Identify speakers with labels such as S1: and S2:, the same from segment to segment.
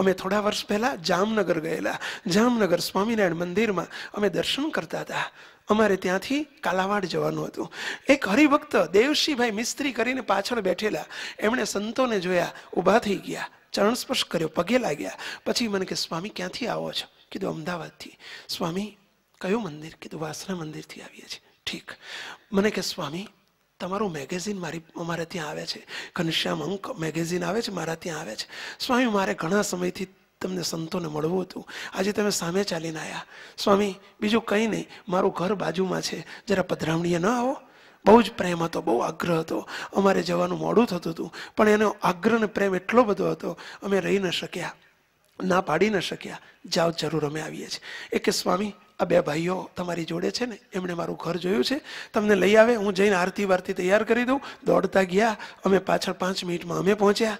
S1: અમે થોડા વર્ષ પહેલાં જામનગર ગયેલા જામનગર સ્વામિનારાયણ મંદિરમાં અમે દર્શન કરતા હતા અમારે ત્યાંથી કાલાવાડ જવાનું હતું એક હરિભક્ત દેવશીભાઈ મિસ્ત્રી કરીને પાછળ બેઠેલા એમણે સંતોને જોયા ઊભા થઈ ગયા ચરણ સ્પર્શ કર્યો પગે લાગ્યા પછી મને કે સ્વામી ક્યાંથી આવો છો કીધું અમદાવાદથી સ્વામી કયું મંદિર કીધું વાસણા મંદિરથી આવીએ છીએ ઠીક મને કે સ્વામી તમારું મેગેઝિન મારી અમારે ત્યાં આવે છે ઘનશ્યામ અંક મેગેઝિન આવે છે મારા ત્યાં આવે છે સ્વામી મારે ઘણા સમયથી તમને સંતોને મળવું હતું આજે તમે સામે ચાલીને આવ્યા સ્વામી બીજું કંઈ નહીં મારું ઘર બાજુમાં છે જરા પધરામણીએ ન આવો બહુ જ પ્રેમ હતો બહુ આગ્રહ હતો અમારે જવાનું મોડું થતું હતું પણ એનો આગ્રહ ને પ્રેમ એટલો બધો હતો અમે રહી ન શક્યા ના પાડી ન શક્યા જાઓ જરૂર અમે આવીએ છીએ એ કે સ્વામી આ બે ભાઈઓ તમારી જોડે છે ને એમણે મારું ઘર જોયું છે તમને લઈ આવે હું જઈને આરતી વારતી તૈયાર કરી દઉં દોડતા ગયા અમે પાછળ પાંચ મિનિટમાં અમે પહોંચ્યા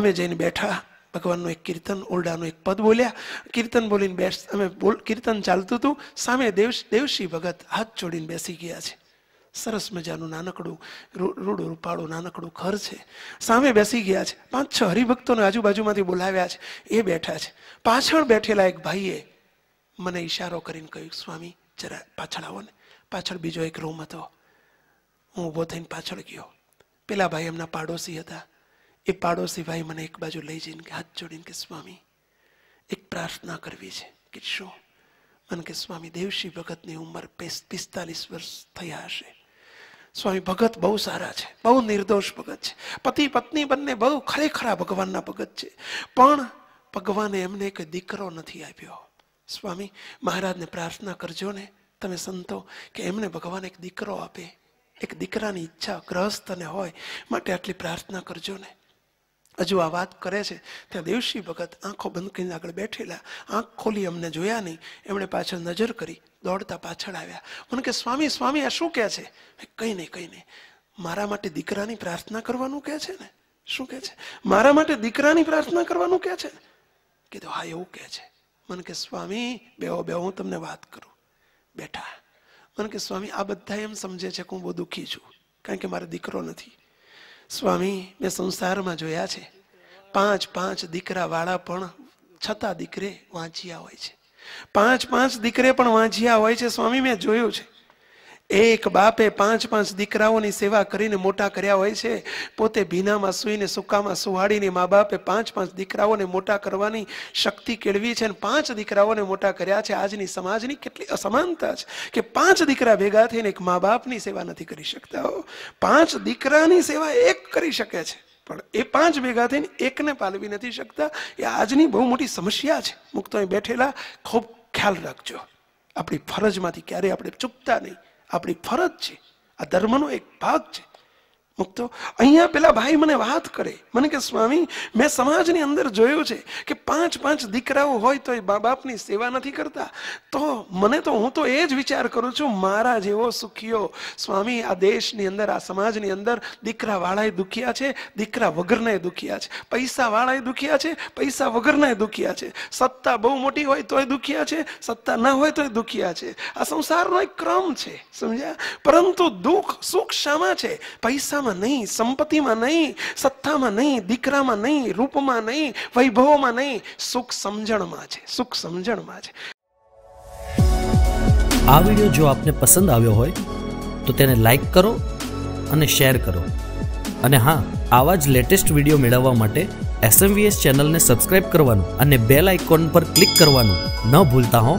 S1: અમે જઈને બેઠા ભગવાનનું એક કીર્તન ઓરડાનું એક પદ બોલ્યા કીર્તન બોલીને બેસ અમે બોલ કીર્તન ચાલતું હતું સામે દેવ દેવશી ભગત હાથ જોડીને બેસી ગયા છે સરસ મજાનું નાનકડું રૂડું રૂપાળું નાનકડું ઘર છે સામે બેસી ગયા છે પાંચ છ હરિભક્તોને આજુબાજુમાંથી બોલાવ્યા છે એ બેઠા છે પાછળ બેઠેલા એક ભાઈએ મને ઈશારો કરીને કહ્યું સ્વામી જરા પાછળ આવો ને પાછળ બીજો એક રૂમ હતો હું ઊભો થઈને પાછળ ગયો પેલા ભાઈ એમના પાડોશી હતા એ પાડોશી ભાઈ મને એક બાજુ લઈ જઈને કે હાથ જોડીને કે સ્વામી એક પ્રાર્થના કરવી છે કે શું મને કે સ્વામી દેવશી ભગતની ઉંમર પિસ્તાલીસ વર્ષ થયા હશે સ્વામી ભગત બહુ સારા છે બહુ નિર્દોષ ભગત છે પતિ પત્ની બંને બહુ ખરેખરા ભગવાનના ભગત છે પણ ભગવાને એમને એક દીકરો નથી આપ્યો સ્વામી મહારાજને પ્રાર્થના કરજો ને તમે સંતો કે એમને ભગવાન એક દીકરો આપે એક દીકરાની ઈચ્છા ગ્રહસ્થને હોય માટે આટલી પ્રાર્થના કરજો ને હજુ આ વાત કરે છે ત્યાં દેવશી ભગત આંખો બંધ કરીને આગળ બેઠેલા આંખ ખોલી અમને જોયા નહીં એમણે પાછળ નજર કરી દોડતા પાછળ આવ્યા મને કે સ્વામી સ્વામી આ શું કહે છે કંઈ નહીં કંઈ નહીં મારા માટે દીકરાની પ્રાર્થના કરવાનું કહે છે ને શું કહે છે મારા માટે દીકરાની પ્રાર્થના કરવાનું કહે છે કીધું હા એવું કહે છે મને કે સ્વામી બેહો બે હું તમને વાત કરું બેઠા મને કે સ્વામી આ બધા એમ સમજે છે કે હું બહુ દુઃખી છું કારણ કે મારો દીકરો નથી સ્વામી મેં સંસારમાં જોયા છે પાંચ પાંચ દીકરાવાળા પણ છતાં દીકરે વાંચ્યા હોય છે પાંચ પાંચ દીકરે પણ વાંચ્યા હોય છે સ્વામી મેં જોયું છે એક બાપે પાંચ પાંચ દીકરાઓની સેવા કરીને મોટા કર્યા હોય છે પોતે ભીનામાં સૂઈને સુકામાં સુહાડીને મા બાપે પાંચ પાંચ દીકરાઓને મોટા કરવાની શક્તિ કેળવી છે અને પાંચ દીકરાઓને મોટા કર્યા છે આજની સમાજની કેટલી અસમાનતા છે કે પાંચ દીકરા ભેગા થઈને એક મા બાપની સેવા નથી કરી શકતા હો પાંચ દીકરાની સેવા એક કરી શકે છે પણ એ પાંચ ભેગા થઈને એકને પાલવી નથી શકતા એ આજની બહુ મોટી સમસ્યા છે મુક્ત બેઠેલા ખૂબ ખ્યાલ રાખજો આપણી ફરજમાંથી ક્યારેય આપણે ચૂકતા નહીં આપણી ફરજ છે આ ધર્મનો એક ભાગ છે મુક્તો અહીંયા પેલા ભાઈ મને વાત કરે મને કે સ્વામી મેં સમાજની અંદર જોયું છે કે પાંચ પાંચ દીકરાઓ હોય તો એ મા બાપની સેવા નથી કરતા તો મને તો હું તો એ જ વિચાર કરું છું મારા જેવો સુખીઓ સ્વામી આ દેશની અંદર આ સમાજની અંદર દીકરાવાળાએ દુખિયા છે દીકરા વગરનાએ દુખિયા છે પૈસાવાળાએ દુખિયા છે પૈસા વગરનાએ દુખિયા છે સત્તા બહુ મોટી હોય તોય દુખિયા છે સત્તા ના હોય તોય દુખિયા છે આ સંસારનો એક ક્રમ છે સમજ્યા પરંતુ દુઃખ સુખ શામાં છે પૈસા પૈસામાં નહીં સંપત્તિમાં નહીં સત્તામાં નહીં દીકરામાં નહીં રૂપમાં નહીં વૈભવમાં નહીં સુખ સમજણમાં છે સુખ સમજણમાં છે આ વિડીયો જો આપને પસંદ આવ્યો હોય તો તેને લાઈક કરો અને શેર કરો અને હા આવા જ લેટેસ્ટ વિડીયો મેળવવા માટે એસએમવીએસ ચેનલને સબસ્ક્રાઇબ કરવાનું અને બેલ આઇકોન પર ક્લિક કરવાનું ન ભૂલતા હો